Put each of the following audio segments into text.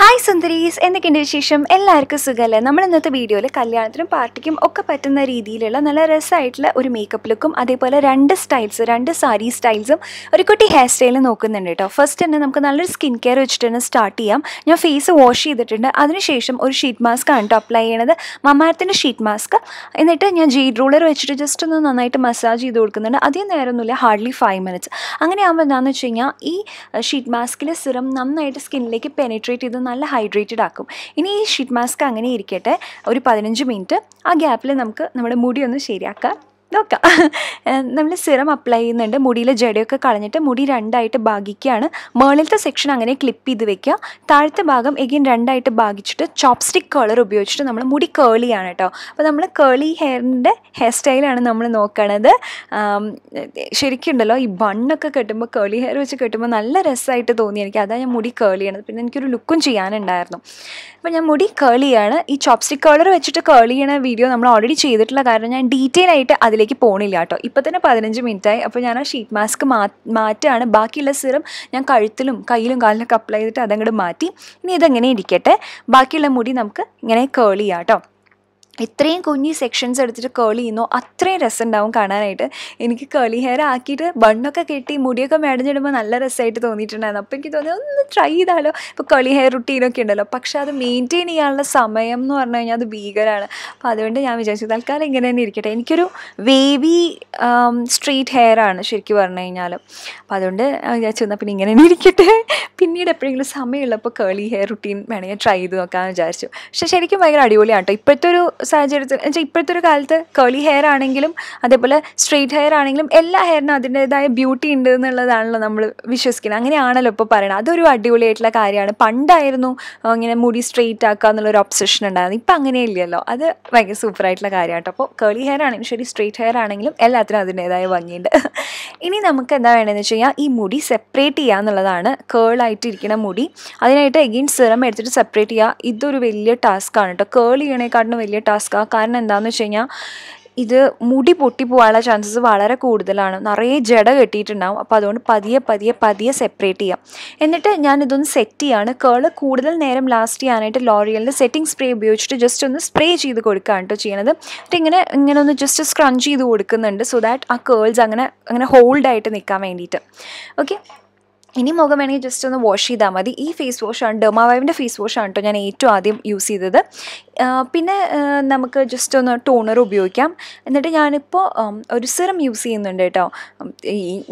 hi സുന്ദരീസ് എന്തൊക്കെയുണ്ട് വിശേഷം എല്ലാവർക്കും സുഖമല്ലേ നമ്മൾ ഇന്നത്തെ വീഡിയോയിൽ കല്യാണത്തിനും പാർട്ടിക്കും ഒക്കെ പറ്റുന്ന രീതിയിലുള്ള നല്ല രസമായിട്ടുള്ള ഒരു മേക്കപ്പ് ലുക്കും അതേപോലെ രണ്ട് സ്റ്റൈൽസ് രണ്ട് സാരി സ്റ്റൈൽസും ഒരു കുട്ടി ഹെയർ സ്റ്റൈലും നോക്കുന്നുണ്ട് കേട്ടോ ഫസ്റ്റ് തന്നെ നമുക്ക് നല്ലൊരു സ്കിൻ കെയർ വെച്ചിട്ട് തന്നെ സ്റ്റാർട്ട് ചെയ്യാം ഞാൻ ഫേസ് വാഷ് ചെയ്തിട്ടുണ്ട് അതിനുശേഷം ഒരു ഷീറ്റ് മാസ്ക് ആണ് കേട്ടോ അപ്ലൈ ചെയ്യണത് മമാരത്തിൻ്റെ ഷീറ്റ് മാസ്ക് എന്നിട്ട് ഞാൻ ജെയ്ഡ് റൂളർ വെച്ചിട്ട് ജസ്റ്റ് ഒന്ന് നന്നായിട്ട് മസാജ് ചെയ്ത് കൊടുക്കുന്നുണ്ട് അധികം നേരമൊന്നുമില്ല ഹാർഡ്ലി ഫൈവ് മിനിറ്റ്സ് അങ്ങനെ ആകുമ്പോൾ എന്താണെന്ന് വെച്ച് കഴിഞ്ഞാൽ ഈ ഷീറ്റ് മാസ്കിലെ സിറം നന്നായിട്ട് സ്കിന്നിലേക്ക് പെനിട്രേറ്റ് ചെയ്ത് നല്ല ഹൈഡ്രേറ്റഡ് ആക്കും ഇനി ഈ ഷീറ്റ് മാസ്ക് അങ്ങനെ ഇരിക്കട്ടെ ഒരു പതിനഞ്ച് മിനിറ്റ് ആ ഗ്യാപ്പിൽ നമുക്ക് നമ്മുടെ മുടി ഒന്ന് ശരിയാക്കാം നോക്കാം നമ്മൾ സിറം അപ്ലൈ ചെയ്യുന്നുണ്ട് മുടിയിലെ ജടയൊക്കെ കളഞ്ഞിട്ട് മുടി രണ്ടായിട്ട് ഭാഗിക്കുകയാണ് മേളിലത്തെ സെക്ഷൻ അങ്ങനെ ക്ലിപ്പ് ചെയ്ത് വെക്കുക താഴത്തെ ഭാഗം എഗിൻ രണ്ടായിട്ട് ഭാഗിച്ചിട്ട് സ്റ്റിക്ക് കളർ ഉപയോഗിച്ചിട്ട് നമ്മൾ മുടി കേളിയാണ് കേട്ടോ അപ്പോൾ നമ്മൾ കേളി ഹെയറിൻ്റെ ഹെയർ സ്റ്റൈലാണ് നമ്മൾ നോക്കണത് ശരിക്കുണ്ടല്ലോ ഈ ബണ്ണൊക്കെ കെട്ടുമ്പോൾ കേളി ഹെയർ വെച്ച് കെട്ടുമ്പോൾ നല്ല രസമായിട്ട് തോന്നി എനിക്ക് അതാണ് ഞാൻ മുടി കേളി ചെയ്യണത് പിന്നെ എനിക്കൊരു ലുക്കും ചെയ്യാനുണ്ടായിരുന്നു അപ്പോൾ ഞാൻ മുടി കേളിയാണ് ഈ സ്റ്റിക്ക് കളർ വെച്ചിട്ട് കേളി ചെയ്യണ വീഡിയോ നമ്മൾ ഓൾറെഡി ചെയ്തിട്ടുള്ള കാരണം ഞാൻ ഡീറ്റെയിൽ ആയിട്ട് അതിൽ അതിലേക്ക് പോണില്ല കേട്ടോ ഇപ്പം തന്നെ പതിനഞ്ച് മിനിറ്റായി അപ്പോൾ ഞാൻ ആ ഷീറ്റ് മാസ്ക് മാ മാറ്റാണ് ബാക്കിയുള്ള സിറം ഞാൻ കഴുത്തിലും കയ്യിലും കാലിലൊക്കെ അപ്ലൈ ചെയ്തിട്ട് അതങ്ങോട്ട് മാറ്റി ഇനി ഇതങ്ങനെ ഇരിക്കട്ടെ ബാക്കിയുള്ള മുടി നമുക്ക് ഇങ്ങനെ കേൾ ചെയ്യാം കേട്ടോ ഇത്രയും കുഞ്ഞി സെക്ഷൻസ് എടുത്തിട്ട് കേൾ ചെയ്യുന്നോ അത്രയും രസമുണ്ടാവും കാണാനായിട്ട് എനിക്ക് കേളി ഹെയർ ആക്കിയിട്ട് ബണ്ണൊക്കെ കെട്ടി മുടിയൊക്കെ മേടഞ്ഞിടുമ്പോൾ നല്ല രസമായിട്ട് തോന്നിയിട്ടുണ്ടായിരുന്നു അപ്പോൾ എനിക്ക് തോന്നി ഒന്ന് ട്രൈ ചെയ്താലോ ഇപ്പോൾ കേളി ഹെയർ റുട്ടീനൊക്കെ ഉണ്ടല്ലോ പക്ഷേ അത് മെയിൻറ്റെയിൻ ചെയ്യാനുള്ള സമയം എന്ന് പറഞ്ഞു കഴിഞ്ഞാൽ അത് ഭീകരമാണ് അപ്പോൾ അതുകൊണ്ട് ഞാൻ വിചാരിച്ചു തൽക്കാലം ഇങ്ങനെ തന്നെ ഇരിക്കട്ടെ എനിക്കൊരു വേവി സ്ട്രീറ്റ് ഹെയർ ആണ് ശരിക്കും പറഞ്ഞു കഴിഞ്ഞാൽ അപ്പോൾ അതുകൊണ്ട് വിചാരിച്ചു തന്നാൽ പിന്നെ ഇങ്ങനെ തന്നെ ഇരിക്കട്ടെ പിന്നീട് എപ്പോഴെങ്കിലും സമയമുള്ളപ്പോൾ കേളി ഹെയർ റുട്ടീൻ വേണമെങ്കിൽ ട്രൈ ചെയ്ത് നോക്കാമെന്ന് വിചാരിച്ചു പക്ഷേ ശരിക്കും ഭയങ്കര അടിപൊളിയാണ് കേട്ടോ ഇപ്പോഴത്തെ ഒരു സാഹചര്യത്തിൽ എന്നുവെച്ചാൽ ഇപ്പോഴത്തെ ഒരു കാലത്ത് കേളി ഹെയർ ആണെങ്കിലും അതേപോലെ സ്ട്രെയിറ്റ് ഹെയർ ആണെങ്കിലും എല്ലാ ഹെയറിനും അതിൻ്റെതായ ബ്യൂട്ടി ഉണ്ട് എന്നുള്ളതാണല്ലോ നമ്മൾ വിശ്വസിക്കുന്നത് അങ്ങനെയാണല്ലോ ഇപ്പോൾ പറയുന്നത് അതൊരു അടിപൊളിയായിട്ടുള്ള കാര്യമാണ് പണ്ടായിരുന്നു ഇങ്ങനെ മുടി സ്ട്രെയിറ്റ് ആക്കുക എന്നുള്ളൊരു ഒബ്സഷൻ ഉണ്ടായിരുന്നു ഇപ്പം ഇല്ലല്ലോ അത് ഭയങ്കര സൂപ്പറായിട്ടുള്ള കാര്യമാണ് കേട്ടോ അപ്പോൾ കേളി ഹെയർ ആണെങ്കിലും ശരി സ്ട്രെയിറ്റ് ഹെയർ ആണെങ്കിലും എല്ലാത്തിനും അതിൻ്റേതായ ഭംഗിയുണ്ട് ഇനി നമുക്ക് എന്താ വേണമെന്ന് വെച്ച് കഴിഞ്ഞാൽ ഈ മുടി സെപ്പറേറ്റ് ചെയ്യുക എന്നുള്ളതാണ് കേളായിട്ടിരിക്കുന്ന മുടി അതിനായിട്ട് എഗെയിൻ സിറം എടുത്തിട്ട് സെപ്പറേറ്റ് ചെയ്യുക ഇതൊരു വലിയ ടാസ്ക്കാണ് കേട്ടോ കേൾ ചെയ്യണേക്കാട്ടിനും വലിയ ടാസ്ക് ടാസ്ക്കാണ് കാരണം എന്താണെന്ന് വെച്ച് കഴിഞ്ഞാൽ ഇത് മുടി പൊട്ടി പോകാനുള്ള ചാൻസസ് വളരെ കൂടുതലാണ് നിറയെ ജട കെട്ടിയിട്ടുണ്ടാവും അപ്പോൾ അതുകൊണ്ട് പതിയെ പതിയെ പതിയെ സെപ്പറേറ്റ് ചെയ്യാം എന്നിട്ട് ഞാൻ ഇതൊന്ന് സെറ്റ് ചെയ്യാണ് കേള് കൂടുതൽ നേരം ലാസ്റ്റ് ചെയ്യാനായിട്ട് ലോറിയലിൻ്റെ സെറ്റിംഗ് സ്പ്രേ ഉപയോഗിച്ചിട്ട് ജസ്റ്റ് ഒന്ന് സ്പ്രേ ചെയ്ത് കൊടുക്കുകയാണ് കേട്ടോ ചെയ്യണത് ഇങ്ങനെ ഇങ്ങനെ ഒന്ന് ജസ്റ്റ് സ്ക്രഞ്ച് ചെയ്ത് കൊടുക്കുന്നുണ്ട് സോ ദാറ്റ് ആ കേൾസ് അങ്ങനെ അങ്ങനെ ഹോൾഡായിട്ട് നിൽക്കാൻ വേണ്ടിയിട്ട് ഓക്കെ ഇനി മുഖം വേണമെങ്കിൽ ജസ്റ്റ് ഒന്ന് വാഷ് ചെയ്താൽ മതി ഈ ഫേസ് വാഷാണ് ഡെർമാവൈവിൻ്റെ ഫേസ് വാഷാണ് കേട്ടോ ഞാൻ ഏറ്റവും ആദ്യം യൂസ് ചെയ്തത് പിന്നെ നമുക്ക് ജസ്റ്റ് ഒന്ന് ടോണർ ഉപയോഗിക്കാം എന്നിട്ട് ഞാനിപ്പോൾ ഒരു സിറം യൂസ് ചെയ്യുന്നുണ്ട് കേട്ടോ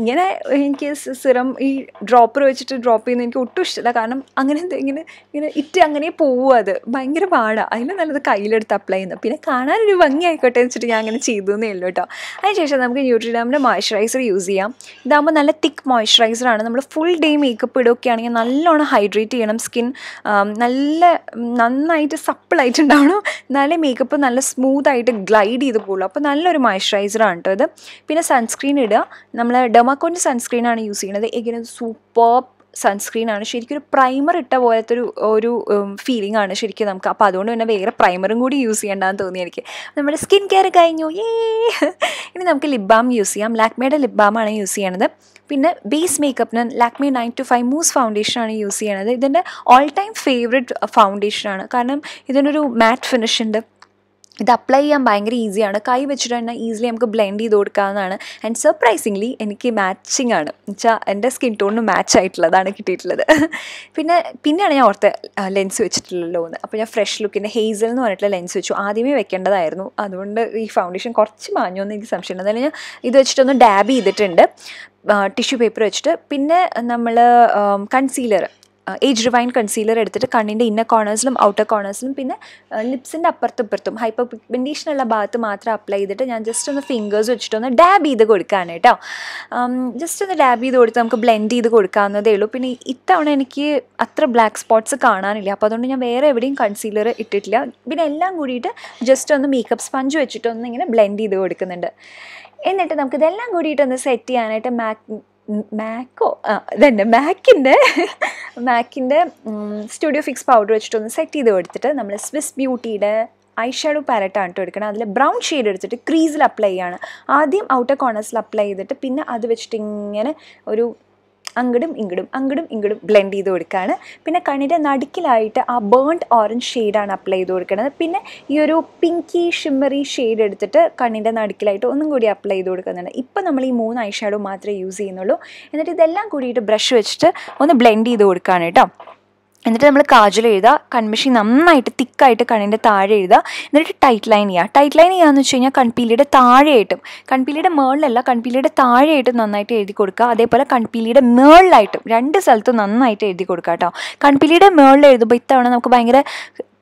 ഇങ്ങനെ എനിക്ക് സിറം ഈ ഡ്രോപ്പർ വെച്ചിട്ട് ഡ്രോപ്പ് ചെയ്യുന്ന എനിക്ക് ഒട്ടും ഇഷ്ടമില്ല കാരണം അങ്ങനെ ഇങ്ങനെ ഇങ്ങനെ ഇറ്റ് അങ്ങനെ പോവുക അത് ഭയങ്കര പാടാണ് അതിന് നല്ലത് കയ്യിലെടുത്ത് അപ്ലൈ ചെയ്യുന്നു പിന്നെ കാണാനൊരു ഭംഗിയായിക്കോട്ടെ വെച്ചിട്ട് ഞാൻ അങ്ങനെ ചെയ്തതേ ഉള്ളൂ കേട്ടോ അതിനുശേഷം നമുക്ക് ന്യൂട്രിഡാമിൻ്റെ മോയ്സ്ചറൈസർ യൂസ് ചെയ്യാം ഇതാകുമ്പോൾ നല്ല തിക്ക് മോയ്സ്ചറൈസറാണ് നമ്മൾ ഫുൾ ഡേ മേക്കപ്പ് ഇടുകയൊക്കെ ആണെങ്കിൽ നല്ലോണം ഹൈഡ്രേറ്റ് ചെയ്യണം സ്കിൻ നല്ല നന്നായിട്ട് സപ്പിളായിട്ടുണ്ടാവും ഉണ്ടാവണം നല്ല മേക്കപ്പ് നല്ല സ്മൂത്തായിട്ട് ഗ്ലൈഡ് ചെയ്ത് പോകുള്ളൂ അപ്പോൾ നല്ലൊരു മോയ്സ്ചറൈസറാണ് കേട്ടോ ഇത് പിന്നെ സൺസ്ക്രീൻ ഇടുക നമ്മൾ ഡെമാക്കോൻ്റെ സൺസ്ക്രീനാണ് യൂസ് ചെയ്യുന്നത് എങ്ങനെ സൂപ്പർ സൺസ്ക്രീനാണ് ശരിക്കും ഒരു പ്രൈമർ ഇട്ട പോലത്തെ ഒരു ഒരു ഫീലിംഗ് ആണ് ശരിക്കും നമുക്ക് അപ്പോൾ അതുകൊണ്ട് തന്നെ വേറെ പ്രൈമറും കൂടി യൂസ് ചെയ്യേണ്ടെന്ന് തോന്നി എനിക്ക് നമ്മുടെ സ്കിൻ കെയർ കഴിഞ്ഞു ഏ ഇനി നമുക്ക് ലിപ് ബാം യൂസ് ചെയ്യാം ലാക്മേയുടെ ലിപ് ബാമാണ് യൂസ് ചെയ്യണത് പിന്നെ ബേസ് മേക്കപ്പിന് Lakme nine two five mousse ഫൗണ്ടേഷനാണ് യൂസ് ചെയ്യണത് ഇതിൻ്റെ ഓൾ ടൈം ഫേവറേറ്റ് ഫൗണ്ടേഷനാണ് കാരണം ഇതിനൊരു മാറ്റ് ഫിനിഷ് ഉണ്ട് ഇത് അപ്ലൈ ചെയ്യാൻ ഭയങ്കര ഈസിയാണ് കൈ വെച്ചിട്ട് തന്നെ ഈസിലി നമുക്ക് ബ്ലെൻഡ് ചെയ്ത് കൊടുക്കാവുന്നതാണ് ആൻഡ് സർപ്രൈസിംഗ്ലി എനിക്ക് മാച്ചിങ് ആണ് വെച്ചാൽ എൻ്റെ സ്കിൻ ടോണിന് മാച്ച് ആയിട്ടുള്ളതാണ് കിട്ടിയിട്ടുള്ളത് പിന്നെ പിന്നെയാണ് ഞാൻ ഓർത്ത് ലെൻസ് വെച്ചിട്ടുള്ളല്ലോ എന്ന് അപ്പോൾ ഞാൻ ഫ്രഷ് ലുക്കിൻ്റെ ഹേസൽ എന്ന് പറഞ്ഞിട്ടുള്ള ലെൻസ് വെച്ചു ആദ്യമേ വെക്കേണ്ടതായിരുന്നു അതുകൊണ്ട് ഈ ഫൗണ്ടേഷൻ കുറച്ച് മാഞ്ഞു എന്ന് എനിക്ക് സംശയം എന്തായാലും ഞാൻ ഇത് വെച്ചിട്ടൊന്ന് ഡാബ് ചെയ്തിട്ടുണ്ട് ടിഷ്യൂ പേപ്പർ വെച്ചിട്ട് പിന്നെ നമ്മൾ കൺസീലർ ഏജ് റിവൈൻ കൺസീലർ എടുത്തിട്ട് കണ്ണിൻ്റെ ഇന്നർ കോർണേഴ്സിലും ഔട്ടർ കോർണേഴ്സിലും പിന്നെ ലിപ്സിൻ്റെ അപ്പുറത്തും ഇപ്പുറത്തും ഹൈപ്പർ പിഗ്മെൻറ്റേഷനുള്ള ഉള്ള ഭാഗത്ത് മാത്രം അപ്ലൈ ചെയ്തിട്ട് ഞാൻ ജസ്റ്റ് ഒന്ന് ഫിംഗേഴ്സ് വെച്ചിട്ടൊന്ന് ഡാബ് ചെയ്ത് കൊടുക്കാനാണ് കേട്ടോ ജസ്റ്റ് ഒന്ന് ഡാബ് ചെയ്ത് കൊടുത്ത് നമുക്ക് ബ്ലെൻഡ് ചെയ്ത് കൊടുക്കാവുന്നതേ ഉള്ളൂ പിന്നെ ഇത്തവണ എനിക്ക് അത്ര ബ്ലാക്ക് സ്പോട്ട്സ് കാണാനില്ല അപ്പോൾ അതുകൊണ്ട് ഞാൻ വേറെ എവിടെയും കൺസീലർ ഇട്ടിട്ടില്ല പിന്നെ എല്ലാം കൂടിയിട്ട് ജസ്റ്റ് ഒന്ന് മേക്കപ്പ് സ്പഞ്ച് വെച്ചിട്ടൊന്ന് ഇങ്ങനെ ബ്ലെൻഡ് ചെയ്ത് കൊടുക്കുന്നുണ്ട് എന്നിട്ട് നമുക്കിതെല്ലാം കൂടിയിട്ടൊന്ന് സെറ്റ് ചെയ്യാനായിട്ട് മാക് മാക്കോ ഇതന്നെ മാക്കിൻ്റെ മാക്കിൻ്റെ സ്റ്റുഡിയോ ഫിക്സ് പൗഡർ വെച്ചിട്ടൊന്ന് സെറ്റ് ചെയ്ത് കൊടുത്തിട്ട് നമ്മൾ സ്വിസ് ബ്യൂട്ടിയുടെ ഐ ഷാഡോ പാലറ്റാണ് കേട്ടോ എടുക്കണം അതിൽ ബ്രൗൺ ഷെയ്ഡ് എടുത്തിട്ട് ക്രീസിൽ അപ്ലൈ ചെയ്യുകയാണ് ആദ്യം ഔട്ടർ കോർണേഴ്സിൽ അപ്ലൈ ചെയ്തിട്ട് പിന്നെ അത് വെച്ചിട്ട് ഇങ്ങനെ ഒരു അങ്ങടും ഇങ്ങടും അങ്ങടും ഇങ്ങടും ബ്ലെൻഡ് ചെയ്ത് കൊടുക്കുകയാണ് പിന്നെ കണ്ണിൻ്റെ നടുക്കിലായിട്ട് ആ ബേൺഡ് ഓറഞ്ച് ഷെയ്ഡാണ് അപ്ലൈ ചെയ്ത് കൊടുക്കുന്നത് പിന്നെ ഈ ഒരു പിങ്കി ഷിമ്മറി ഷെയ്ഡ് എടുത്തിട്ട് കണ്ണിൻ്റെ നടുക്കിലായിട്ട് ഒന്നും കൂടി അപ്ലൈ ചെയ്ത് കൊടുക്കുന്നുണ്ട് ഇപ്പം നമ്മൾ ഈ മൂന്ന് ഐ ഷാഡോ മാത്രമേ യൂസ് ചെയ്യുന്നുള്ളൂ എന്നിട്ട് ഇതെല്ലാം കൂടിയിട്ട് ബ്രഷ് വെച്ചിട്ട് ഒന്ന് ബ്ലെൻഡ് ചെയ്ത് കൊടുക്കുകയാണ് കേട്ടോ എന്നിട്ട് നമ്മൾ കാജുൽ എഴുതുക കൺമിഷി നന്നായിട്ട് തിക്കായിട്ട് കണ്ണിൻ്റെ താഴെ എഴുതുക എന്നിട്ട് ടൈറ്റ് ലൈൻ ചെയ്യുക ടൈറ്റ് ലൈൻ ചെയ്യുകയെന്ന് വെച്ച് കഴിഞ്ഞാൽ കൺപീലിയുടെ താഴെയായിട്ടും കൺപീലിയുടെ മേളിലല്ല കൺപീലിയുടെ താഴെയായിട്ടും നന്നായിട്ട് എഴുതി കൊടുക്കുക അതേപോലെ കൺപീലിയുടെ മേളിലായിട്ടും രണ്ട് സ്ഥലത്തും നന്നായിട്ട് എഴുതി കൊടുക്കുക കേട്ടോ കൺപീലിയുടെ മേളിൽ എഴുതുമ്പോൾ ഇത്തവണ നമുക്ക് ഭയങ്കര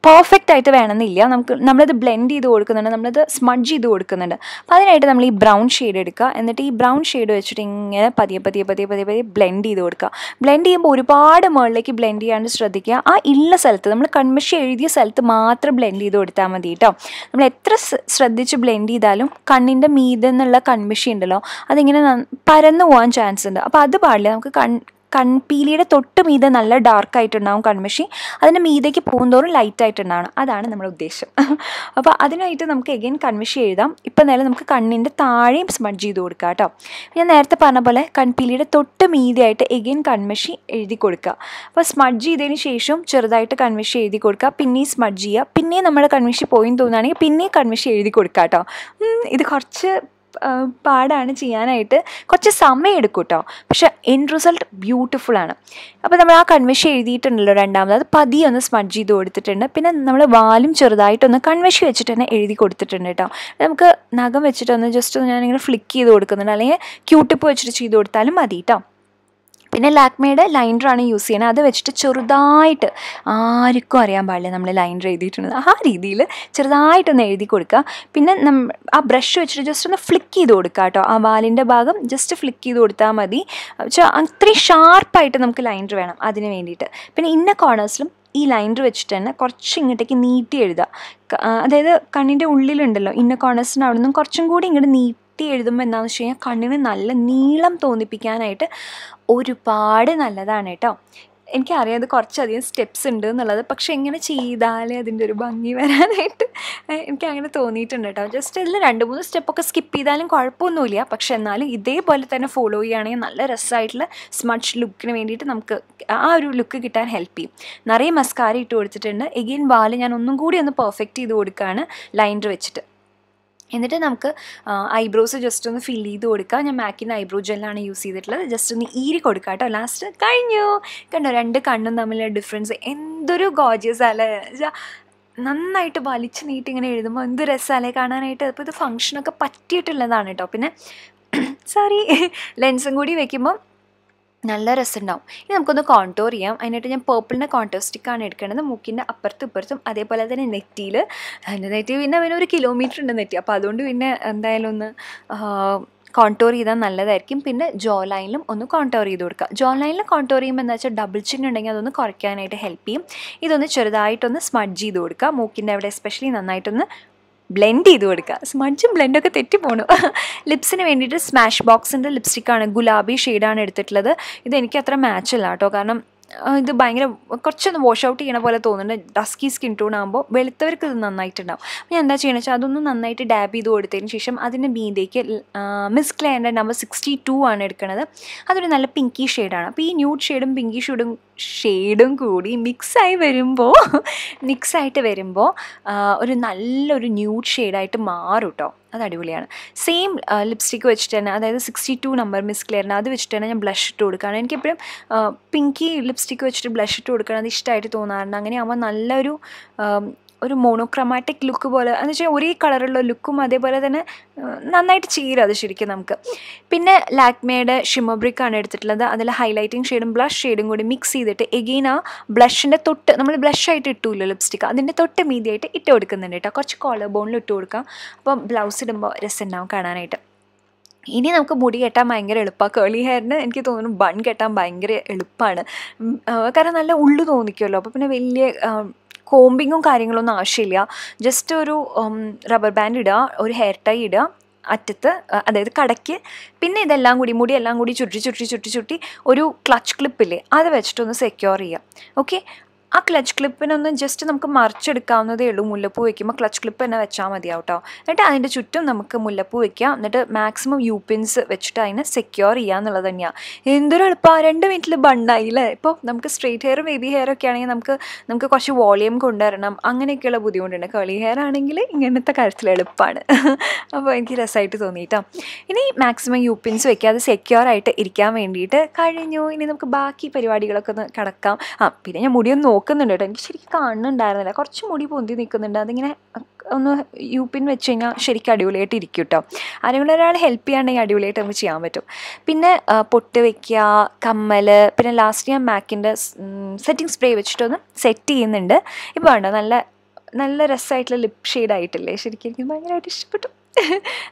പെർഫെക്റ്റ് ആയിട്ട് വേണമെന്നില്ല നമുക്ക് നമ്മളത് ബ്ലെൻഡ് ചെയ്ത് കൊടുക്കുന്നുണ്ട് നമ്മളത് സ്മഡ്ജ് ചെയ്ത് കൊടുക്കുന്നുണ്ട് അപ്പം അതിനായിട്ട് നമ്മൾ ഈ ബ്രൗൺ ഷെയ്ഡ് എടുക്കുക എന്നിട്ട് ഈ ബ്രൗൺ ഷെയ്ഡ് വെച്ചിട്ട് ഇങ്ങനെ പതിയെ പതിയെ പതിയെ പതിയെ പതിയെ ബ്ലെൻഡ് ചെയ്ത് കൊടുക്കുക ബ്ലെൻഡ് ചെയ്യുമ്പോൾ ഒരുപാട് മുകളിലേക്ക് ബ്ലെൻഡ് ചെയ്യാണ്ട് ശ്രദ്ധിക്കുക ആ ഇല്ല സ്ഥലത്ത് നമ്മൾ കൺമഷി എഴുതിയ സ്ഥലത്ത് മാത്രം ബ്ലെൻഡ് ചെയ്ത് കൊടുത്താൽ മതി കേട്ടോ നമ്മൾ എത്ര ശ്രദ്ധിച്ച് ബ്ലെൻഡ് ചെയ്താലും കണ്ണിൻ്റെ മീതെന്നുള്ള കൺമഷി ഉണ്ടല്ലോ അതിങ്ങനെ പരന്നു പോകാൻ ചാൻസ് ഉണ്ട് അപ്പോൾ അത് പാടില്ല നമുക്ക് കൺ കൺപീലിയുടെ തൊട്ട് മീതെ നല്ല ഡാർക്ക് ആയിട്ടുണ്ടാവും കൺമഷി അതിൻ്റെ മീതേക്ക് പോകുന്തോറും ലൈറ്റ് ആയിട്ടുണ്ടാവണം അതാണ് നമ്മുടെ ഉദ്ദേശം അപ്പോൾ അതിനായിട്ട് നമുക്ക് എഗെയിൻ കൺമഷി എഴുതാം ഇപ്പം നേരെ നമുക്ക് കണ്ണിൻ്റെ താഴെയും സ്മഡ്ജ് ചെയ്ത് കൊടുക്കുക കേട്ടോ ഞാൻ നേരത്തെ പറഞ്ഞ പോലെ കൺപീലിയുടെ തൊട്ട് മീതിയായിട്ട് എഗെയിൻ കൺമഷി എഴുതി കൊടുക്കുക അപ്പോൾ സ്മഡ്ജ് ചെയ്തതിന് ശേഷം ചെറുതായിട്ട് കൺമഷി എഴുതി കൊടുക്കുക പിന്നെയും സ്മഡ്ജ് ചെയ്യുക പിന്നെയും നമ്മുടെ കൺമഷി പോയി തോന്നുകയാണെങ്കിൽ പിന്നെയും കൺമഷി എഴുതി കൊടുക്കുക കേട്ടോ ഇത് കുറച്ച് പാടാണ് ചെയ്യാനായിട്ട് കുറച്ച് സമയം എടുക്കും കേട്ടോ പക്ഷെ എൻ റിസൾട്ട് ബ്യൂട്ടിഫുൾ ആണ് അപ്പോൾ നമ്മൾ ആ കൺവെഷൻ എഴുതിയിട്ടുണ്ടല്ലോ രണ്ടാമത് അത് പതിയെ ഒന്ന് സ്മഡ്ജ് ചെയ്ത് കൊടുത്തിട്ടുണ്ട് പിന്നെ നമ്മൾ വാലും ചെറുതായിട്ടൊന്ന് കൺവെഷൻ വെച്ചിട്ട് തന്നെ എഴുതി കൊടുത്തിട്ടുണ്ട് കേട്ടോ നമുക്ക് നഖം വെച്ചിട്ടൊന്ന് ജസ്റ്റ് ഒന്ന് ഞാനിങ്ങനെ ഫ്ലിക്ക് ചെയ്ത് കൊടുക്കുന്നുണ്ട് അല്ലെങ്കിൽ ക്യൂട്ടിപ്പ് വെച്ചിട്ട് ചെയ്ത് കൊടുത്താലും മതി കേട്ടോ പിന്നെ ലാക്മേയുടെ ലൈനറാണ് യൂസ് ചെയ്യുന്നത് അത് വെച്ചിട്ട് ചെറുതായിട്ട് ആർക്കും അറിയാൻ പാടില്ല നമ്മൾ ലൈനർ എഴുതിയിട്ടുണ്ട് ആ രീതിയിൽ ചെറുതായിട്ടൊന്ന് എഴുതി കൊടുക്കുക പിന്നെ നമ്മൾ ആ ബ്രഷ് വെച്ചിട്ട് ജസ്റ്റ് ഒന്ന് ഫ്ലിക്ക് ചെയ്ത് കൊടുക്കുക കേട്ടോ ആ വാലിൻ്റെ ഭാഗം ജസ്റ്റ് ഫ്ലിക്ക് ചെയ്ത് കൊടുത്താൽ മതി പക്ഷേ അത്രയും ഷാർപ്പായിട്ട് നമുക്ക് ലൈനർ വേണം അതിന് വേണ്ടിയിട്ട് പിന്നെ ഇന്ന കോർണേഴ്സിലും ഈ ലൈനർ വെച്ചിട്ട് തന്നെ കുറച്ച് ഇങ്ങോട്ടേക്ക് നീട്ടി എഴുതുക അതായത് കണ്ണിൻ്റെ ഉള്ളിലുണ്ടല്ലോ ഇന്ന കോർണേഴ്സിൻ്റെ അവിടെ നിന്നും കുറച്ചും കൂടി ഇങ്ങോട്ട് നീട്ടി വെട്ടി എഴുതുമ്പോൾ എന്താണെന്ന് വെച്ച് കഴിഞ്ഞാൽ കണ്ണിന് നല്ല നീളം തോന്നിപ്പിക്കാനായിട്ട് ഒരുപാട് നല്ലതാണ് കേട്ടോ എനിക്കറിയാം അത് കുറച്ചധികം സ്റ്റെപ്സ് ഉണ്ട് എന്നുള്ളത് പക്ഷെ എങ്ങനെ ചെയ്താലേ അതിൻ്റെ ഒരു ഭംഗി വരാനായിട്ട് എനിക്ക് അങ്ങനെ തോന്നിയിട്ടുണ്ട് കേട്ടോ ജസ്റ്റ് ഇതിൽ രണ്ട് മൂന്ന് സ്റ്റെപ്പൊക്കെ സ്കിപ്പ് ചെയ്താലും കുഴപ്പമൊന്നുമില്ല പക്ഷെ എന്നാലും ഇതേപോലെ തന്നെ ഫോളോ ചെയ്യുകയാണെങ്കിൽ നല്ല രസമായിട്ടുള്ള സ്മച്ച് ലുക്കിന് വേണ്ടിയിട്ട് നമുക്ക് ആ ഒരു ലുക്ക് കിട്ടാൻ ഹെൽപ്പ് ചെയ്യും നിറയെ മസ്കാര ഇട്ട് കൊടുത്തിട്ടുണ്ട് എഗെയിൻ വാല് ഞാൻ ഒന്നും കൂടി ഒന്ന് പെർഫെക്റ്റ് ചെയ്ത് കൊടുക്കുകയാണ് ലൈനർ വെച്ചിട്ട് എന്നിട്ട് നമുക്ക് ഐബ്രോസ് ജസ്റ്റ് ഒന്ന് ഫിൽ ചെയ്ത് കൊടുക്കുക ഞാൻ മാക്കിൻ്റെ ഐബ്രോ ജെല്ലാണ് യൂസ് ചെയ്തിട്ടുള്ളത് ജസ്റ്റ് ഒന്ന് ഈരി കൊടുക്കുക കേട്ടോ ലാസ്റ്റ് കഴിഞ്ഞു കണ്ടോ രണ്ട് കണ്ണും തമ്മിലുള്ള ഡിഫറൻസ് എന്തൊരു ഗോജിയസ് അല്ലേ നന്നായിട്ട് വലിച്ചു നീട്ടി ഇങ്ങനെ എഴുതുമ്പോൾ എന്ത് രസമല്ലേ കാണാനായിട്ട് അപ്പോൾ ഇത് ഫങ്ഷനൊക്കെ പറ്റിയിട്ടുള്ളതാണ് കേട്ടോ പിന്നെ സോറി ലെൻസും കൂടി വെക്കുമ്പോൾ നല്ല രസമുണ്ടാവും ഇനി നമുക്കൊന്ന് കോൺടോർ ചെയ്യാം അതിനായിട്ട് ഞാൻ പേർപ്പിളിൻ്റെ കോൺടോർ സ്റ്റിക്കാണ് എടുക്കേണ്ടത് മൂക്കിൻ്റെ അപ്പുറത്തും ഇപ്പുറത്തും അതേപോലെ തന്നെ നെറ്റിയിൽ എൻ്റെ നെറ്റി പിന്നെ അവന് ഒരു കിലോമീറ്റർ ഉണ്ട് നെറ്റി അപ്പോൾ അതുകൊണ്ട് പിന്നെ എന്തായാലും ഒന്ന് കോൺടോർ ചെയ്താൽ നല്ലതായിരിക്കും പിന്നെ ജോ ലൈനിലും ഒന്ന് കോൺടോർ ചെയ്ത് കൊടുക്കുക ജോ ലൈനിൽ കോൺടോർ ചെയ്യുമ്പോൾ എന്താ വെച്ചാൽ ഡബിൾ ചിൻ ഉണ്ടെങ്കിൽ അതൊന്ന് കുറയ്ക്കാനായിട്ട് ഹെൽപ്പ് ചെയ്യും ഇതൊന്ന് ചെറുതായിട്ടൊന്ന് സ്മഡ്ജ് ചെയ്ത് കൊടുക്കുക മൂക്കിൻ്റെ അവിടെ എസ്പെഷ്യലി നന്നായിട്ടൊന്ന് ബ്ലെൻഡ് ചെയ്ത് കൊടുക്കുക സ്മഡ്ജും ബ്ലെൻഡൊക്കെ തെറ്റിപ്പോണു ലിപ്സിന് വേണ്ടിയിട്ട് സ്മാഷ് ബോക്സിൻ്റെ ലിപ്സ്റ്റിക്കാണ് ഗുലാബി ഷെയ്ഡാണ് എടുത്തിട്ടുള്ളത് ഇത് എനിക്ക് അത്ര മാച്ചല്ല കേട്ടോ കാരണം ഇത് ഭയങ്കര കുറച്ചൊന്ന് വാഷ് ഔട്ട് ചെയ്യണ പോലെ തോന്നുന്നുണ്ട് ഡസ്കി സ്കിൻ ടോൺ ആകുമ്പോൾ വെളുത്തവർക്ക് ഇത് നന്നായിട്ടുണ്ടാവും ഞാൻ എന്താ ചെയ്യണമെന്ന് വെച്ചാൽ അതൊന്ന് നന്നായിട്ട് ഡാബ് ചെയ്ത് കൊടുത്തതിന് ശേഷം അതിൻ്റെ മീതേക്ക് മിസ് ക്ലയൻ്റെ നമ്പർ സിക്സ്റ്റി ടു ആണ് എടുക്കുന്നത് അതൊരു നല്ല പിങ്കി ഷെയ്ഡാണ് അപ്പോൾ ഈ ന്യൂഡ് ഷെയ്ഡും പിങ്കി ഷെയ്ഡും ഷെയ്ഡും കൂടി മിക്സായി വരുമ്പോൾ മിക്സായിട്ട് വരുമ്പോൾ ഒരു നല്ലൊരു ന്യൂഡ് ഷെയ്ഡായിട്ട് മാറും കേട്ടോ അത് അടിപൊളിയാണ് സെയിം ലിപ്സ്റ്റിക്ക് uh, വെച്ചിട്ട് തന്നെ അതായത് സിക്സ്റ്റി ടു നമ്പർ മിസ് ക്ലിയറിന് അത് വെച്ചിട്ട് തന്നെ ഞാൻ ബ്ലഷ് ഇട്ട് കൊടുക്കുകയാണ് എപ്പോഴും പിങ്കി uh, ലിപ്സ്റ്റിക്ക് വെച്ചിട്ട് ബ്ലഷ് ഇട്ട് കൊടുക്കുകയാണ് അത് ഇഷ്ടമായിട്ട് തോന്നാറുണ്ട് അങ്ങനെ ആകുമ്പോൾ നല്ലൊരു um, ഒരു മോണോക്രമാറ്റിക് ലുക്ക് പോലെ എന്ന് വെച്ചാൽ ഒരേ കളറുള്ള ലുക്കും അതേപോലെ തന്നെ നന്നായിട്ട് ചെയ്യരുത് ശരിക്കും നമുക്ക് പിന്നെ ലാക്മേയുടെ ഷിമോബ്രിക്കാണ് എടുത്തിട്ടുള്ളത് അതിൽ ഹൈലൈറ്റിംഗ് ഷെയ്ഡും ബ്ലഷ് ഷെയ്ഡും കൂടി മിക്സ് ചെയ്തിട്ട് എഗെയിൻ ആ ബ്ലഷിൻ്റെ തൊട്ട് നമ്മൾ ബ്ലഷായിട്ട് ഇട്ടില്ലോ ലിപ്സ്റ്റിക്ക് അതിൻ്റെ തൊട്ട് മീതിയായിട്ട് ഇട്ട് കൊടുക്കുന്നുണ്ട് കേട്ടോ കുറച്ച് കോളർ ബോണിൽ ഇട്ട് കൊടുക്കാം അപ്പം ബ്ലൗസ് ഇടുമ്പോൾ രസമുണ്ടാവും കാണാനായിട്ട് ഇനി നമുക്ക് മുടി കെട്ടാൻ ഭയങ്കര എളുപ്പമാണ് കേളി ഹെയറിന് എനിക്ക് തോന്നുന്നു ബൺ കെട്ടാൻ ഭയങ്കര എളുപ്പമാണ് കാരണം നല്ല ഉള്ളു തോന്നിക്കുമല്ലോ അപ്പോൾ പിന്നെ വലിയ കോമ്പിങ്ങും കാര്യങ്ങളൊന്നും ആവശ്യമില്ല ജസ്റ്റ് ഒരു റബ്ബർ ബാൻഡ് ഇടുക ഒരു ഹെയർ ടൈ ഇടുക അറ്റത്ത് അതായത് കടയ്ക്ക് പിന്നെ ഇതെല്ലാം കൂടി മുടി എല്ലാം കൂടി ചുറ്റി ചുറ്റി ചുറ്റി ചുറ്റി ഒരു ക്ലച്ച് ക്ലിപ്പില്ലേ അത് വെച്ചിട്ടൊന്ന് സെക്യൂർ ചെയ്യുക ഓക്കെ ആ ക്ലച്ച് ക്ലിപ്പിനൊന്നും ജസ്റ്റ് നമുക്ക് മറിച്ചെടുക്കാവുന്നതേ ഉള്ളൂ മുല്ലപ്പൂ വയ്ക്കുമ്പോൾ ക്ലച്ച് ക്ലിപ്പ് തന്നെ വെച്ചാൽ മതിയാവും കേട്ടോ എന്നിട്ട് അതിൻ്റെ ചുറ്റും നമുക്ക് മുല്ലപ്പൂ വയ്ക്കാം എന്നിട്ട് മാക്സിമം യു പിൻസ് വെച്ചിട്ട് അതിനെ സെക്യൂർ ചെയ്യുക എന്നുള്ളത് തന്നെയാണ് എന്തൊരു എളുപ്പമാണ് രണ്ട് മിനിറ്റിൽ ബണ്ണായി അല്ലേ ഇപ്പോൾ നമുക്ക് സ്ട്രെയിറ്റ് ഹെയർ ബേബി ഹെയർ ഒക്കെ ആണെങ്കിൽ നമുക്ക് നമുക്ക് കുറച്ച് വോളിയം കൊണ്ടുവരണം അങ്ങനെയൊക്കെയുള്ള ബുദ്ധിമുട്ടുണ്ട് കളി ഹെയർ ആണെങ്കിൽ ഇങ്ങനത്തെ കാര്യത്തിൽ എളുപ്പമാണ് അപ്പോൾ എനിക്ക് രസമായിട്ട് തോന്നിയിട്ടോ ഇനി മാക്സിമം യു പിൻസ് വെക്കാതെ സെക്യൂർ ആയിട്ട് ഇരിക്കാൻ വേണ്ടിയിട്ട് കഴിഞ്ഞു ഇനി നമുക്ക് ബാക്കി പരിപാടികളൊക്കെ ഒന്ന് കിടക്കാം ആ പിന്നെ ഞാൻ മുടിയൊന്നും നോക്കുന്നുണ്ട് കേട്ടോ എനിക്ക് ശരിക്കും കാണുന്നുണ്ടായിരുന്നില്ല കുറച്ച് മുടി പൊന്തി നിൽക്കുന്നുണ്ട് അതിങ്ങനെ ഒന്ന് പിൻ വെച്ച് കഴിഞ്ഞാൽ ശരിക്കും അടിപൊളിയായിട്ട് ഇരിക്കും കേട്ടോ ആരെങ്കിലും ഒരാൾ ഹെൽപ്പ് ചെയ്യാണെങ്കിൽ അടിപൊളിയായിട്ട് നമുക്ക് ചെയ്യാൻ പറ്റും പിന്നെ പൊട്ട് വയ്ക്കുക കമ്മൽ പിന്നെ ലാസ്റ്റ് ഞാൻ മാക്കിൻ്റെ സെറ്റിംഗ് സ്പ്രേ വെച്ചിട്ടൊന്ന് സെറ്റ് ചെയ്യുന്നുണ്ട് ഇപ്പോൾ വേണ്ട നല്ല നല്ല രസമായിട്ടുള്ള ലിപ് ഷെയ്ഡായിട്ടില്ലേ ശരിക്കും എനിക്ക് ഭയങ്കരമായിട്ട് ഇഷ്ടപ്പെട്ടു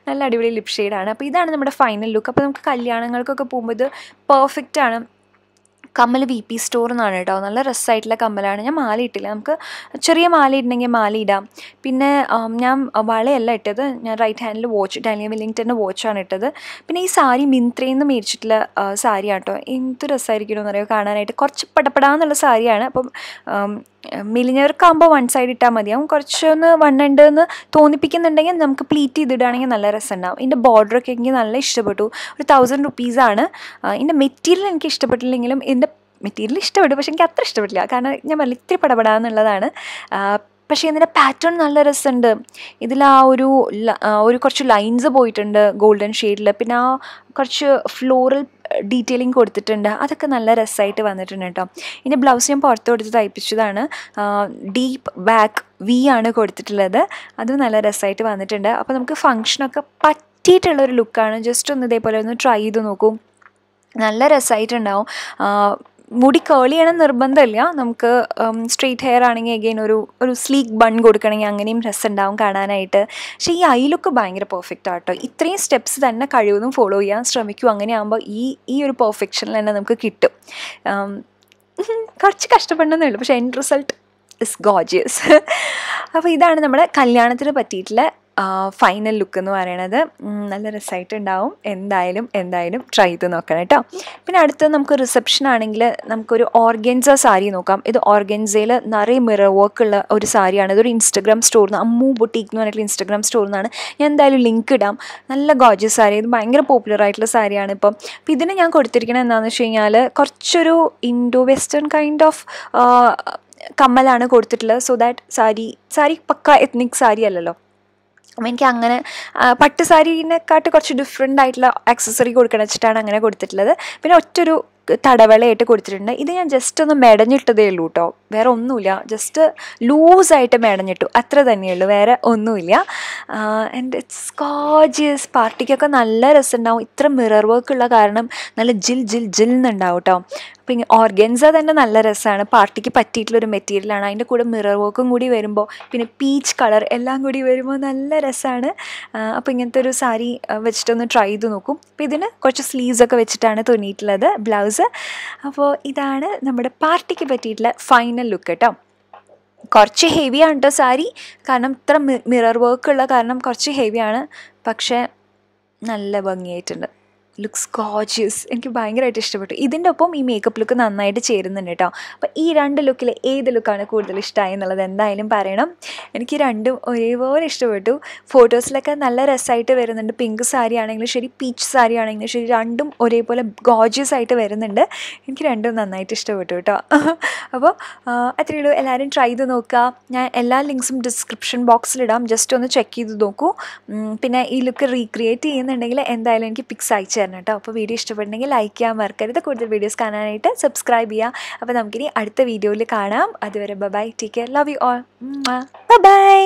നല്ല അടിപൊളി ലിപ് ഷെയ്ഡാണ് അപ്പോൾ ഇതാണ് നമ്മുടെ ഫൈനൽ ലുക്ക് അപ്പോൾ നമുക്ക് കല്യാണങ്ങൾക്കൊക്കെ പോകുമ്പോൾ ഇത് പെർഫെക്റ്റാണ് കമ്മൽ വി പി സ്റ്റോർ എന്നാണ് കേട്ടോ നല്ല രസമായിട്ടുള്ള കമ്മലാണ് ഞാൻ മാല ഇട്ടില്ല നമുക്ക് ചെറിയ മാല ഇടണമെങ്കിൽ മാല ഇടാം പിന്നെ ഞാൻ വളയല്ല ഇട്ടത് ഞാൻ റൈറ്റ് ഹാൻഡിൽ വാച്ച് ഡാനിയ വില്ലിങ്ടൻ്റെ വാച്ചാണ് ഇട്ടത് പിന്നെ ഈ സാരി മിന്ത്രയിൽ നിന്ന് മേടിച്ചിട്ടുള്ള സാരിയാണ് കേട്ടോ എന്ത് രസമായിരിക്കണമെന്ന് പറയുമോ കാണാനായിട്ട് കുറച്ച് പടപടാന്നുള്ള സാരിയാണ് അപ്പം മെലിഞ്ഞവർക്കാകുമ്പോൾ വൺ സൈഡ് ഇട്ടാൽ മതിയാവും കുറച്ചൊന്ന് വൺ ഉണ്ട് എന്ന് തോന്നിപ്പിക്കുന്നുണ്ടെങ്കിൽ നമുക്ക് പ്ലീറ്റ് ചെയ്തിടുകയാണെങ്കിൽ നല്ല രസമുണ്ടാവും ഇതിൻ്റെ ബോർഡറൊക്കെ എനിക്ക് നല്ല ഇഷ്ടപ്പെട്ടു ഒരു തൗസൻഡ് റുപ്പീസാണ് ഇതിൻ്റെ മെറ്റീരിയൽ എനിക്ക് ഇഷ്ടപ്പെട്ടില്ലെങ്കിലും ഇതിൻ്റെ മെറ്റീരിയൽ ഇഷ്ടപ്പെട്ടു പക്ഷെ എനിക്ക് അത്ര ഇഷ്ടപ്പെട്ടില്ല കാരണം ഞാൻ വലിയ ഇത്തിരി പടപടാന്നുള്ളതാണ് പക്ഷേ ഇതിൻ്റെ പാറ്റേൺ നല്ല രസമുണ്ട് ഇതിൽ ആ ഒരു ഒരു കുറച്ച് ലൈൻസ് പോയിട്ടുണ്ട് ഗോൾഡൻ ഷെയ്ഡിൽ പിന്നെ ആ കുറച്ച് ഫ്ലോറൽ ഡീറ്റെയിലിംഗ് കൊടുത്തിട്ടുണ്ട് അതൊക്കെ നല്ല രസമായിട്ട് വന്നിട്ടുണ്ട് കേട്ടോ ഇനി ബ്ലൗസ് ഞാൻ പുറത്ത് കൊടുത്ത് തയ്പ്പിച്ചതാണ് ഡീപ്പ് ബാക്ക് വി ആണ് കൊടുത്തിട്ടുള്ളത് അതും നല്ല രസമായിട്ട് വന്നിട്ടുണ്ട് അപ്പോൾ നമുക്ക് ഫങ്ഷനൊക്കെ പറ്റിയിട്ടുള്ളൊരു ലുക്കാണ് ജസ്റ്റ് ഒന്ന് ഇതേപോലെ ഒന്ന് ട്രൈ ചെയ്ത് നോക്കും നല്ല രസമായിട്ടുണ്ടാവും മുടി കേളി ചെയ്യണം നിർബന്ധമില്ല നമുക്ക് സ്ട്രീറ്റ് ഹെയർ ആണെങ്കിൽ അഗെയിൻ ഒരു ഒരു സ്ലീക്ക് ബൺ കൊടുക്കണമെങ്കിൽ അങ്ങനെയും രസം ഉണ്ടാവും കാണാനായിട്ട് പക്ഷേ ഈ ഐ ലുക്ക് ഭയങ്കര പെർഫെക്റ്റ് ആട്ടോ ഇത്രയും സ്റ്റെപ്സ് തന്നെ കഴിവതും ഫോളോ ചെയ്യാൻ അങ്ങനെ അങ്ങനെയാകുമ്പോൾ ഈ ഈ ഒരു പെർഫെക്ഷനിൽ തന്നെ നമുക്ക് കിട്ടും കുറച്ച് കഷ്ടപ്പെടണമെന്നേ ഉള്ളൂ പക്ഷേ എൻ റിസൾട്ട് ഇസ് ഗോജിയസ് അപ്പോൾ ഇതാണ് നമ്മുടെ കല്യാണത്തിന് പറ്റിയിട്ടുള്ള ഫൈനൽ ലുക്ക് എന്ന് പറയണത് നല്ല രസമായിട്ട് ഉണ്ടാവും എന്തായാലും എന്തായാലും ട്രൈ ചെയ്ത് നോക്കണം കേട്ടോ പിന്നെ അടുത്തത് നമുക്ക് റിസപ്ഷൻ ആണെങ്കിൽ നമുക്കൊരു ഓർഗൻസ സാരി നോക്കാം ഇത് ഓർഗൻസയിൽ നിറയെ മിറർ വർക്ക് ഉള്ള ഒരു സാരിയാണ് ഇതൊരു ഇൻസ്റ്റഗ്രാം നിന്ന് അമ്മു ബുട്ടീക്ക് എന്ന് പറഞ്ഞിട്ടുള്ള ഇൻസ്റ്റഗ്രാം സ്റ്റോർ നിന്നാണ് ഞാൻ എന്തായാലും ലിങ്ക് ഇടാം നല്ല ഗോജസ് സാരി ഇത് ഭയങ്കര പോപ്പുലർ ആയിട്ടുള്ള സാരിയാണ് ഇപ്പം അപ്പം ഇതിന് ഞാൻ കൊടുത്തിരിക്കുന്നത് എന്താണെന്ന് വെച്ച് കഴിഞ്ഞാൽ കുറച്ചൊരു ഇൻഡോ വെസ്റ്റേൺ കൈൻഡ് ഓഫ് കമ്മലാണ് കൊടുത്തിട്ടുള്ളത് സോ ദാറ്റ് സാരി സാരി പക്ക എത്നിക് സാരി അല്ലല്ലോ അപ്പം എനിക്ക് അങ്ങനെ പട്ട് സാരീനെക്കാട്ട് കുറച്ച് ഡിഫറെൻ്റ് ആയിട്ടുള്ള ആക്സസറി കൊടുക്കണം വെച്ചിട്ടാണ് അങ്ങനെ കൊടുത്തിട്ടുള്ളത് പിന്നെ ഒറ്റൊരു തടവളയായിട്ട് കൊടുത്തിട്ടുണ്ട് ഇത് ഞാൻ ജസ്റ്റ് ഒന്ന് മെടഞ്ഞിട്ടതേ ഉള്ളൂ കേട്ടോ വേറെ ഒന്നുമില്ല ജസ്റ്റ് ലൂസായിട്ട് മെടഞ്ഞിട്ടു അത്ര തന്നെയുള്ളൂ വേറെ ഒന്നുമില്ല ആൻഡ് ഇറ്റ്സ് കോജിയസ് പാർട്ടിക്കൊക്കെ നല്ല രസമുണ്ടാവും ഇത്ര മിറർ വർക്ക് ഉള്ള കാരണം നല്ല ജിൽ ജിൽ ജിൽ എന്നുണ്ടാവും കേട്ടോ അപ്പോൾ ഇങ്ങനെ ഓർഗൻസ തന്നെ നല്ല രസമാണ് പാർട്ടിക്ക് പറ്റിയിട്ടുള്ളൊരു മെറ്റീരിയലാണ് അതിൻ്റെ കൂടെ മിറർ വർക്കും കൂടി വരുമ്പോൾ പിന്നെ പീച്ച് കളർ എല്ലാം കൂടി വരുമ്പോൾ നല്ല രസമാണ് അപ്പോൾ ഇങ്ങനത്തെ ഒരു സാരി വെച്ചിട്ടൊന്ന് ട്രൈ ചെയ്ത് നോക്കും അപ്പോൾ ഇതിന് കുറച്ച് സ്ലീവ്സൊക്കെ വെച്ചിട്ടാണ് തുന്നിയിട്ടുള്ളത് ബ്ലൗസ് അപ്പോൾ ഇതാണ് നമ്മുടെ പാർട്ടിക്ക് പറ്റിയിട്ടുള്ള ഫൈനൽ ലുക്ക് കേട്ടോ കുറച്ച് ഹെവിയാണ് കേട്ടോ സാരി കാരണം ഇത്ര മിറർ ഉള്ള കാരണം കുറച്ച് ഹെവിയാണ് പക്ഷേ നല്ല ഭംഗിയായിട്ടുണ്ട് ലുക്സ് ഗോജിയസ് എനിക്ക് ഭയങ്കരമായിട്ട് ഇഷ്ടപ്പെട്ടു ഇതിൻ്റെ ഒപ്പം ഈ മേക്കപ്പ് ലുക്ക് നന്നായിട്ട് ചേരുന്നുണ്ട് കേട്ടോ അപ്പോൾ ഈ രണ്ട് ലുക്കിൽ ഏത് ലുക്കാണ് കൂടുതൽ ഇഷ്ടമായി എന്നുള്ളത് എന്തായാലും പറയണം എനിക്ക് രണ്ടും ഒരേപോലെ ഇഷ്ടപ്പെട്ടു ഫോട്ടോസിലൊക്കെ നല്ല രസമായിട്ട് വരുന്നുണ്ട് പിങ്ക് സാരി ആണെങ്കിലും ശരി പീച്ച് സാരി ആണെങ്കിലും ശരി രണ്ടും ഒരേപോലെ ഗോജിയസ് ആയിട്ട് വരുന്നുണ്ട് എനിക്ക് രണ്ടും നന്നായിട്ട് ഇഷ്ടപ്പെട്ടു കേട്ടോ അപ്പോൾ അത്രയേ ഉള്ളൂ എല്ലാവരും ട്രൈ ചെയ്ത് നോക്കുക ഞാൻ എല്ലാ ലിങ്ക്സും ഡിസ്ക്രിപ്ഷൻ ബോക്സിലിടാം ജസ്റ്റ് ഒന്ന് ചെക്ക് ചെയ്ത് നോക്കൂ പിന്നെ ഈ ലുക്ക് റീക്രിയേറ്റ് ചെയ്യുന്നുണ്ടെങ്കിൽ എന്തായാലും എനിക്ക് പിക്സ് അയച്ചു തരണം കേട്ടോ അപ്പോൾ വീഡിയോ ഇഷ്ടപ്പെട്ടെങ്കിൽ ലൈക്ക് ചെയ്യാൻ മറക്കരുത് കൂടുതൽ വീഡിയോസ് കാണാനായിട്ട് സബ്സ്ക്രൈബ് ചെയ്യാം അപ്പോൾ നമുക്കിനി അടുത്ത വീഡിയോയിൽ കാണാം അതുവരെ bye take care love you all by